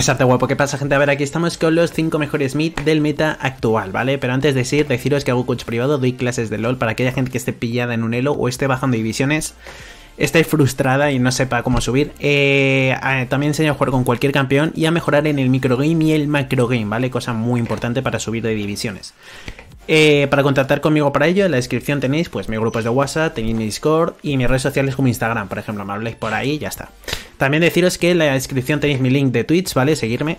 Exacto, guapo. ¿Qué pasa, gente? A ver, aquí estamos con los 5 mejores mid del meta actual, ¿vale? Pero antes de decir, deciros que hago coach privado, doy clases de LOL para aquella gente que esté pillada en un elo o esté bajando divisiones esté frustrada y no sepa cómo subir. Eh, también enseño a jugar con cualquier campeón y a mejorar en el microgame y el macrogame, ¿vale? Cosa muy importante para subir de divisiones. Eh, para contactar conmigo para ello, en la descripción tenéis pues mis grupos de WhatsApp, tenéis mi Discord y mis redes sociales como Instagram, por ejemplo, me habléis por ahí y ya está. También deciros que en la descripción tenéis mi link de Twitch, ¿vale? Seguirme.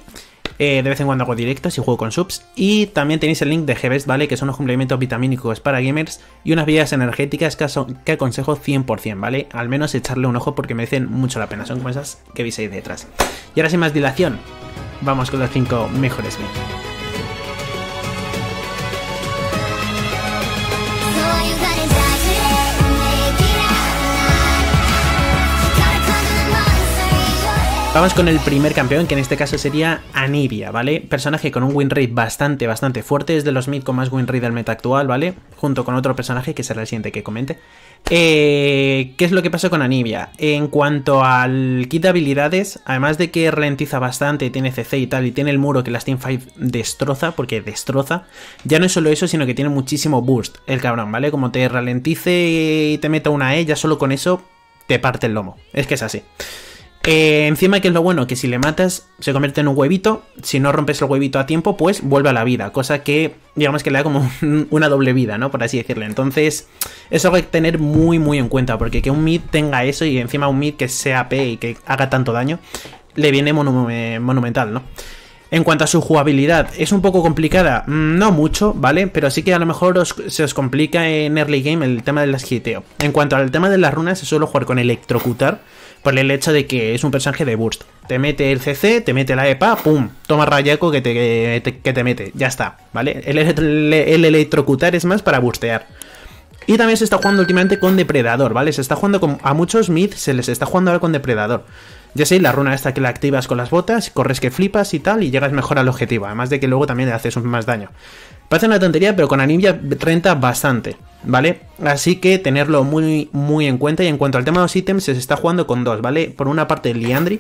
Eh, de vez en cuando hago directos y juego con subs. Y también tenéis el link de GBS, ¿vale? Que son los complementos vitamínicos para gamers y unas vías energéticas que, aconsejo 100%, ¿vale? Al menos echarle un ojo porque merecen mucho la pena. Son como esas que veis ahí detrás. Y ahora sin más dilación, vamos con las 5 mejores Vamos con el primer campeón, que en este caso sería Anivia, ¿vale? Personaje con un win rate bastante, bastante fuerte, es de los mid con más win rate del meta actual, ¿vale? Junto con otro personaje, que será el siguiente que comente. Eh, ¿Qué es lo que pasó con Anivia? En cuanto al kit de habilidades, además de que ralentiza bastante, tiene CC y tal, y tiene el muro que las Teamfight destroza, porque destroza, ya no es solo eso, sino que tiene muchísimo boost el cabrón, ¿vale? Como te ralentice y te meta una E, ya solo con eso te parte el lomo. Es que es así. Eh, encima, que es lo bueno? Que si le matas, se convierte en un huevito. Si no rompes el huevito a tiempo, pues vuelve a la vida. Cosa que, digamos que le da como una doble vida, ¿no? Por así decirlo. Entonces, eso hay que tener muy, muy en cuenta. Porque que un mid tenga eso y encima un mid que sea AP y que haga tanto daño, le viene eh, monumental, ¿no? En cuanto a su jugabilidad, es un poco complicada, mm, no mucho, ¿vale? Pero sí que a lo mejor se os complica en early game el tema de las giteo En cuanto al tema de las runas, se suele jugar con electrocutar por el hecho de que es un personaje de burst. Te mete el CC, te mete la EPA, ¡pum! Toma rayaco que te, te mete, ya está, ¿vale? El, electrocutar es más para burstear. Y también se está jugando últimamente con depredador, ¿vale? Se está jugando con, a muchos mid, se les está jugando ahora con depredador. Ya sé, la runa esta que la activas con las botas, corres que flipas y tal, y llegas mejor al objetivo, además de que luego también le haces más daño. Parece una tontería, pero con Anivia renta bastante, ¿vale? Así que tenerlo muy, muy en cuenta. Y en cuanto al tema de los ítems, se está jugando con dos, ¿vale? Por una parte, Liandri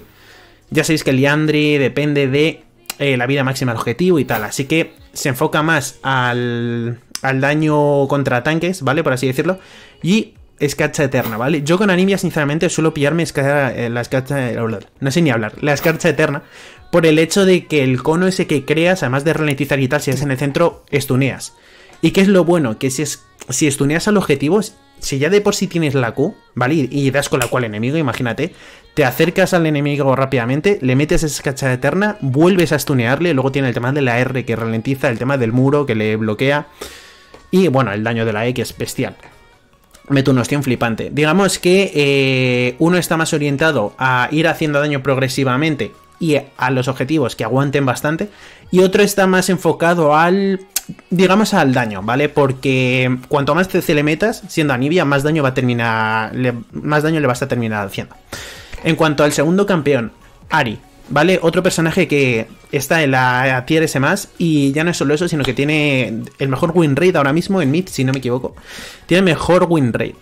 Ya sabéis que Liandri depende de eh, la vida máxima del objetivo y tal. Así que se enfoca más al, al daño contra tanques, ¿vale? Por así decirlo. Y escarcha eterna, ¿vale? Yo con Anivia, sinceramente, suelo pillarme eh, la escarcha... Eh, no sé ni hablar. La escarcha eterna por el hecho de que el cono ese que creas, además de ralentizar y tal, si es en el centro, estuneas. ¿Y qué es lo bueno? Que si, es, si estuneas al objetivo, si ya de por sí tienes la Q, ¿vale? Y, das con la cual enemigo, imagínate, te acercas al enemigo rápidamente, le metes esa cachada eterna, vuelves a estunearle, luego tiene el tema de la R que ralentiza, el tema del muro que le bloquea, y bueno, el daño de la E que es bestial mete una opción flipante. Digamos que eh, uno está más orientado a ir haciendo daño progresivamente y a los objetivos que aguanten bastante. Y otro está más enfocado al, digamos, al daño, ¿vale? Porque cuanto más te le metas, siendo Anivia, más daño va a terminar, le, más daño le vas a terminar haciendo. En cuanto al segundo campeón, Ari, ¿vale? Otro personaje que está en la tier S más y ya no es solo eso, sino que tiene el mejor win rate ahora mismo en mid, si no me equivoco. Tiene mejor win rate.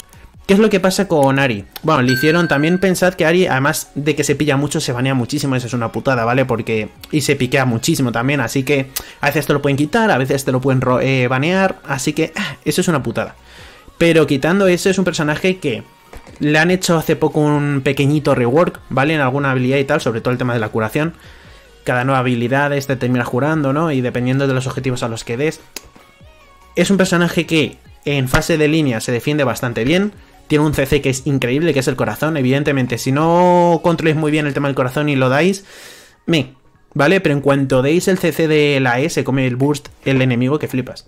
¿Qué es lo que pasa con Ari? Bueno, le hicieron también pensad que Ari, además de que se pilla mucho, se banea muchísimo. Eso es una putada, ¿vale? Porque. Y se piquea muchísimo también. Así que a veces te lo pueden quitar, a veces te lo pueden eh, banear. Así que ah, eso es una putada. Pero quitando eso, es un personaje que le han hecho hace poco un pequeñito rework, ¿vale? En alguna habilidad y tal, sobre todo el tema de la curación. Cada nueva habilidad este termina jurando, ¿no? Y dependiendo de los objetivos a los que des. Es un personaje que en fase de línea se defiende bastante bien tiene un CC que es increíble, que es el corazón. Evidentemente, si no controléis muy bien el tema del corazón y lo dais, me, ¿vale? Pero en cuanto deis el CC de la E, se come el burst el enemigo que flipas.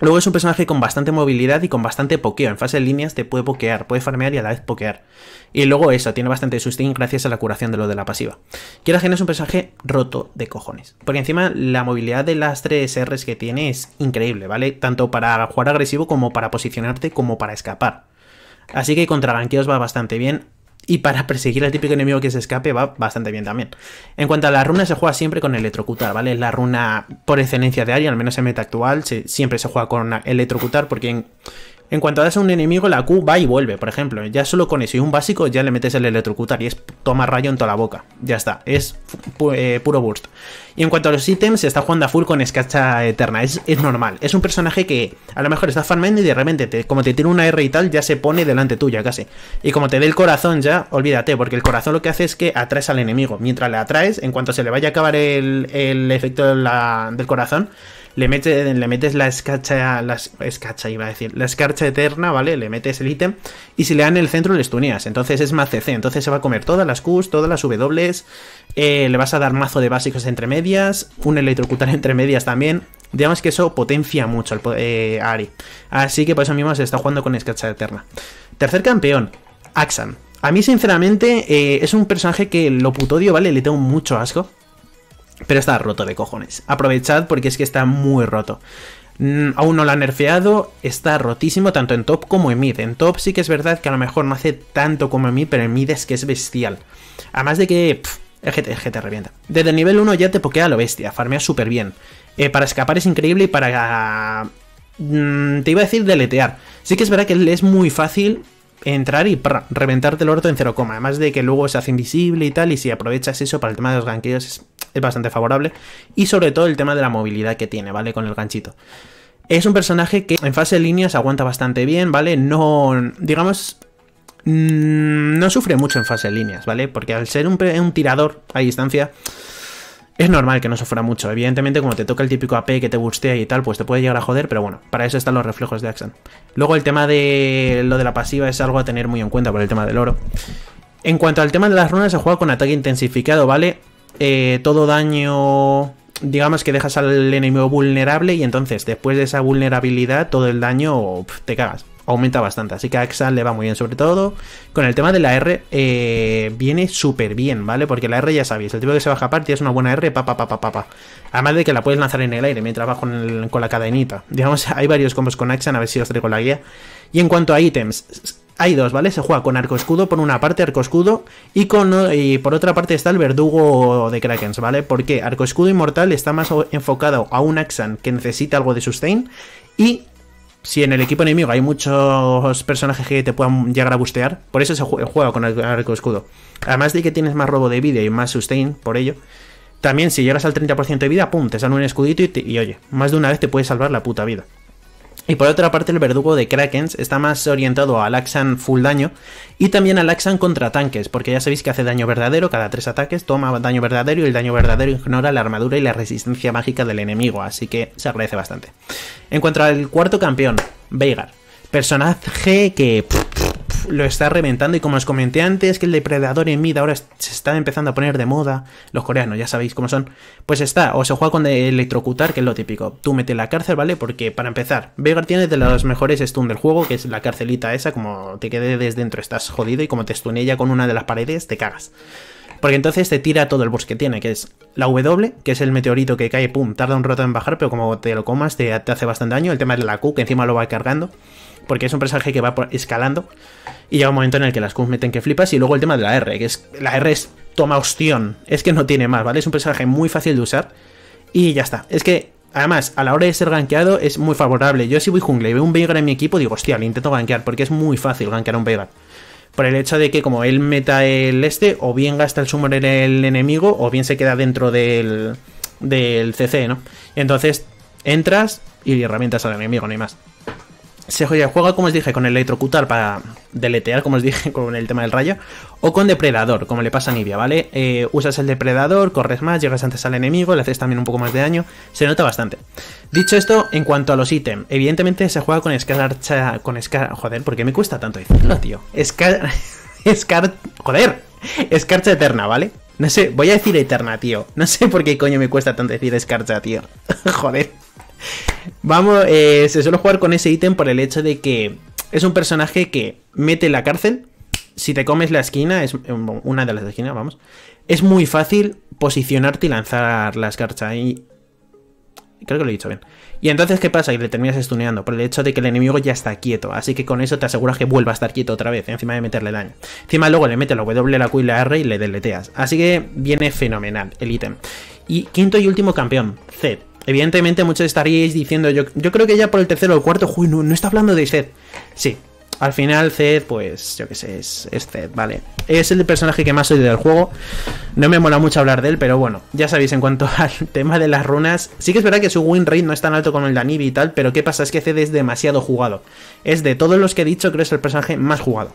Luego es un personaje con bastante movilidad y con bastante pokeo. En fase de líneas te puede pokear, puede farmear y a la vez pokear. Y luego eso, tiene bastante sustain gracias a la curación de lo de la pasiva. Quiero que es un personaje roto de cojones. Porque encima la movilidad de las 3 R's que tiene es increíble, ¿vale? Tanto para jugar agresivo como para posicionarte como para escapar. Así que contra banqueos va bastante bien. Y para perseguir al típico enemigo que se escape va bastante bien también. En cuanto a la runa, se juega siempre con electrocutar, ¿vale? la runa por excelencia de área, al menos en meta actual. siempre se juega con electrocutar porque en, en cuanto das a un enemigo, la Q va y vuelve, por ejemplo. Ya solo con eso y un básico ya le metes el electrocutar y es toma rayo en toda la boca. Ya está, es eh, puro burst. Y en cuanto a los ítems, está jugando a full con escacha eterna. Es, normal. Es un personaje que a lo mejor está farmeando y de repente, como te tira una R y tal, ya se pone delante tuya casi. Y como te dé el corazón ya, olvídate, porque el corazón lo que hace es que atraes al enemigo. Mientras le atraes, en cuanto se le vaya a acabar el, efecto del corazón, le, metes, la escarcha, la escarcha iba a decir, la escarcha eterna, ¿vale? Le metes el ítem y si le dan el centro le estuneas, entonces es más CC, entonces se va a comer todas las Qs, todas las Ws, eh, le vas a dar mazo de básicos entre medias, un electrocutar entre medias también, digamos que eso potencia mucho al, eh, Ari, así que por eso mismo se está jugando con escarcha eterna. Tercer campeón, Axan. A mí, sinceramente, eh, es un personaje que lo odio, ¿vale? Le tengo mucho asco. Pero está roto de cojones. Aprovechad porque es que está muy roto. Mm, aún no lo han nerfeado, está rotísimo tanto en top como en mid. En top sí que es verdad que a lo mejor no hace tanto como en mid, pero en mid es que es bestial. Además de que pff, el, GT, revienta. Desde el nivel 1 ya te pokea lo bestia, farmea súper bien. Eh, para escapar es increíble y para... Mm, te iba a decir deletear. Sí que es verdad que es muy fácil entrar y reventarte el orto en 0, además de que luego se hace invisible y tal, y si aprovechas eso para el tema de los ganqueos es es bastante favorable. Y sobre todo el tema de la movilidad que tiene, ¿vale? Con el ganchito. Es un personaje que en fase de líneas aguanta bastante bien, ¿vale? No, digamos, mm, no sufre mucho en fase de líneas, ¿vale? Porque al ser un, un, tirador a distancia, es normal que no sufra mucho. Evidentemente, como te toca el típico AP que te bustea y tal, pues te puede llegar a joder, pero bueno, para eso están los reflejos de Axan. Luego, el tema de lo de la pasiva es algo a tener muy en cuenta por el tema del oro. En cuanto al tema de las runas, se juega con ataque intensificado, ¿vale? Eh, todo daño, digamos que dejas al enemigo vulnerable y entonces después de esa vulnerabilidad todo el daño te cagas. Aumenta bastante, así que a Axan le va muy bien, sobre todo con el tema de la R, eh, viene súper bien, ¿vale? Porque la R ya sabéis, el tipo que se baja aparte es una buena R, pa, pa, pa, pa, pa, Además de que la puedes lanzar en el aire mientras vas con, con la cadenita. Digamos, hay varios combos con Axan, a ver si os traigo la guía. Y en cuanto a ítems, hay dos, ¿vale? Se juega con arco escudo por una parte, arco escudo, y, con, por otra parte está el verdugo de Krakens, ¿vale? Porque arco escudo inmortal está más enfocado a un Axan que necesita algo de sustain, y si en el equipo enemigo hay muchos personajes que te puedan llegar a bustear, por eso se juega con arco escudo. Además de que tienes más robo de vida y más sustain por ello. También si llegas al 30% de vida, pum, te salen un escudito y, y oye, más de una vez te puede salvar la puta vida. Y por otra parte, el verdugo de Krakens está más orientado al Laxan full daño y también al Laxan contra tanques, porque ya sabéis que hace daño verdadero, cada tres ataques toma daño verdadero y el daño verdadero ignora la armadura y la resistencia mágica del enemigo, así que se agradece bastante. En cuanto al cuarto campeón, Veigar, personaje que lo está reventando y como os comenté antes que el depredador en mid ahora se está empezando a poner de moda, los coreanos ya sabéis cómo son, pues está, o se juega con electrocutar, que es lo típico, tú mete la cárcel, ¿vale? Porque para empezar, Vegar tiene de los mejores stun del juego, que es la carcelita esa, como te quede desde dentro estás jodido y como te stunella con una de las paredes, te cagas. Porque entonces te tira todo el bosque que tiene, que es la W, que es el meteorito que cae, pum, tarda un rato en bajar, pero como te lo comas te, te hace bastante daño. El tema de la Q, que encima lo va cargando porque es un personaje que va escalando y llega un momento en el que las meten que flipas y luego el tema de la R, que es la R es toma opción, es que no tiene más, ¿vale? Es un personaje muy fácil de usar y ya está. Es que además a la hora de ser ganqueado, es muy favorable. Yo si voy jungle y veo un Veigar en mi equipo digo, hostia, le intento ganquear, porque es muy fácil ganquear a un Veigar. Por el hecho de que como él meta el este, o bien gasta el sumor en el enemigo, o bien se queda dentro del, del CC, ¿no? Entonces entras y herramientas al enemigo, no más se juega, como os dije, con el electrocutar para deletear, como os dije, con el tema del rayo, o con depredador, como le pasa a Nibia, ¿vale? Eh, usas el depredador, corres más, llegas antes al enemigo, le haces también un poco más de daño, se nota bastante. Dicho esto, en cuanto a los ítems, evidentemente se juega con escarcha, con escar... joder, ¿por qué me cuesta tanto decirlo, tío? Escar... escar... joder, escarcha eterna, ¿vale? No sé, voy a decir eterna, tío. No sé por qué coño me cuesta tanto decir escarcha, tío. joder. Vamos, eh, se suele jugar con ese ítem por el hecho de que es un personaje que mete la cárcel. Si te comes la esquina, es eh, una de las esquinas, vamos. Es muy fácil posicionarte y lanzar las escarcha. Y creo que lo he dicho bien. Y entonces, ¿qué pasa? Y le terminas estuneando por el hecho de que el enemigo ya está quieto. Así que con eso te aseguras que vuelva a estar quieto otra vez, encima de meterle daño. Encima luego le mete la W, la Q y la R y le deleteas. Así que viene fenomenal el ítem. Y quinto y último campeón, Zed. Evidentemente muchos estaríais diciendo, yo, yo creo que ya por el tercero o cuarto, uy, no, está hablando de Zed. Sí, al final Zed, pues yo qué sé, es, Zed, ¿vale? Es el personaje que más odio del juego. No me mola mucho hablar de él, pero bueno, ya sabéis, en cuanto al tema de las runas, sí que es verdad que su win rate no es tan alto como el de Anibi y tal, pero ¿qué pasa? Es que Zed es demasiado jugado. Es de todos los que he dicho, creo que es el personaje más jugado.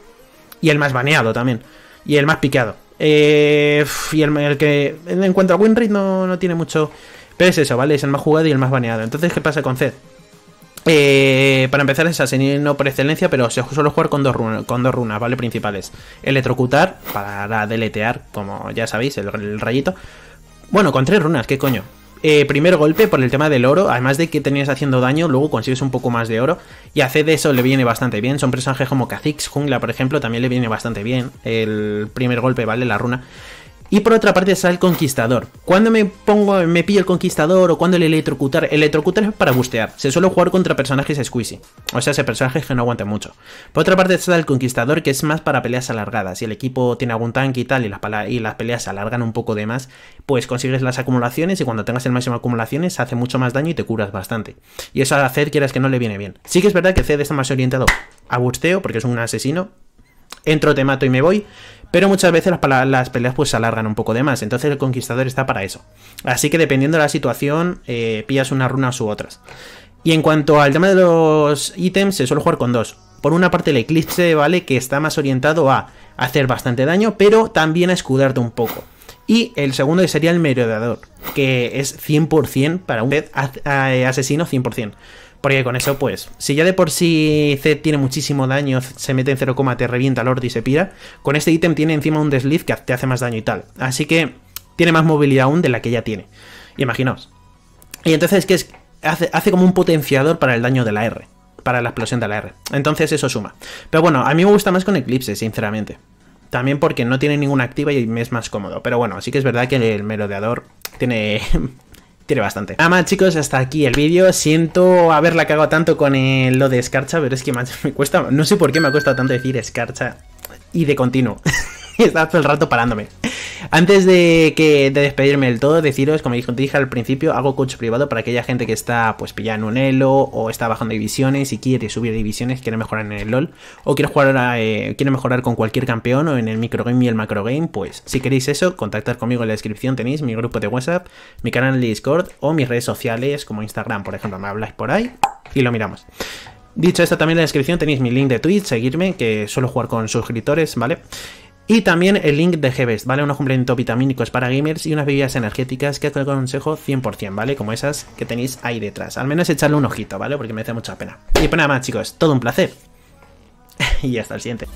Y el más baneado también. Y el más piqueado. Eh, y el, que en cuanto a win rate no, no tiene mucho pero es eso, ¿vale? Es el más jugado y el más baneado. Entonces, ¿qué pasa con Zed? Eh, para empezar es asesino por excelencia, pero se suele jugar con dos, runas, con dos runas, ¿vale? Principales. Electrocutar, para deletear, como ya sabéis, el, rayito. Bueno, con tres runas, ¿qué coño? Eh, primer golpe por el tema del oro, además de que tenías haciendo daño, luego consigues un poco más de oro. Y a de eso le viene bastante bien. Son personajes como Kha'Zix, Jungla, por ejemplo, también le viene bastante bien el primer golpe, ¿vale? La runa. Y por otra parte está el conquistador. Cuando me pongo, me pillo el conquistador o cuando el electrocutar, el electrocutar es para bustear. Se suele jugar contra personajes squeezy. O sea, personajes que no aguantan mucho. Por otra parte está el conquistador que es más para peleas alargadas. Si el equipo tiene algún tanque y tal y las, y las peleas se alargan un poco de más, pues consigues las acumulaciones y cuando tengas el máximo de acumulaciones hace mucho más daño y te curas bastante. Y eso al hacer quieras que no le viene bien. Sí que es verdad que Zed está más orientado a busteo porque es un asesino entro, te mato y me voy. Pero muchas veces las, peleas pues se alargan un poco de más. Entonces el conquistador está para eso. Así que dependiendo de la situación, eh, pillas unas runas u otras. Y en cuanto al tema de los ítems, se suele jugar con dos. Por una parte el eclipse, ¿vale? Que está más orientado a hacer bastante daño, pero también a escudarte un poco. Y el segundo sería el merodeador, que es 100% para un Zed asesino 100%. Porque con eso, pues, si ya de por sí Zed tiene muchísimo daño, se mete en 0, te revienta Lord y se pira, con este ítem tiene encima un desliz que te hace más daño y tal. Así que tiene más movilidad aún de la que ya tiene. Imaginaos. Y entonces, que es? Hace, hace como un potenciador para el daño de la R para la explosión de la R. Entonces eso suma. Pero bueno, a mí me gusta más con Eclipse, sinceramente. También porque no tiene ninguna activa y me es más cómodo. Pero bueno, sí que es verdad que el melodeador tiene tiene bastante. Nada más chicos, hasta aquí el vídeo. Siento haberla cagado tanto con lo de escarcha, pero es que más me cuesta... No sé por qué me ha costado tanto decir escarcha y de continuo. Está todo el rato parándome. Antes de que de despedirme del todo, deciros, como dije al principio, hago coach privado para aquella gente que está pues pillando un elo o está bajando divisiones y quiere subir divisiones, quiere mejorar en el LOL o quiere jugar eh, quiere mejorar con cualquier campeón o en el microgame y el macrogame, pues si queréis eso, contactar conmigo en la descripción, tenéis mi grupo de WhatsApp, mi canal de Discord o mis redes sociales como Instagram, por ejemplo, me habláis por ahí y lo miramos. Dicho esto, también en la descripción tenéis mi link de Twitch, seguirme, que suelo jugar con suscriptores, ¿vale? Y también el link de Heves ¿vale? Unos complementos vitamínicos para gamers y unas bebidas energéticas que aconsejo 100%, ¿vale? Como esas que tenéis ahí detrás. Al menos echarle un ojito, ¿vale? Porque me hace mucha pena. Y pues nada más, chicos, todo un placer. y hasta el siguiente.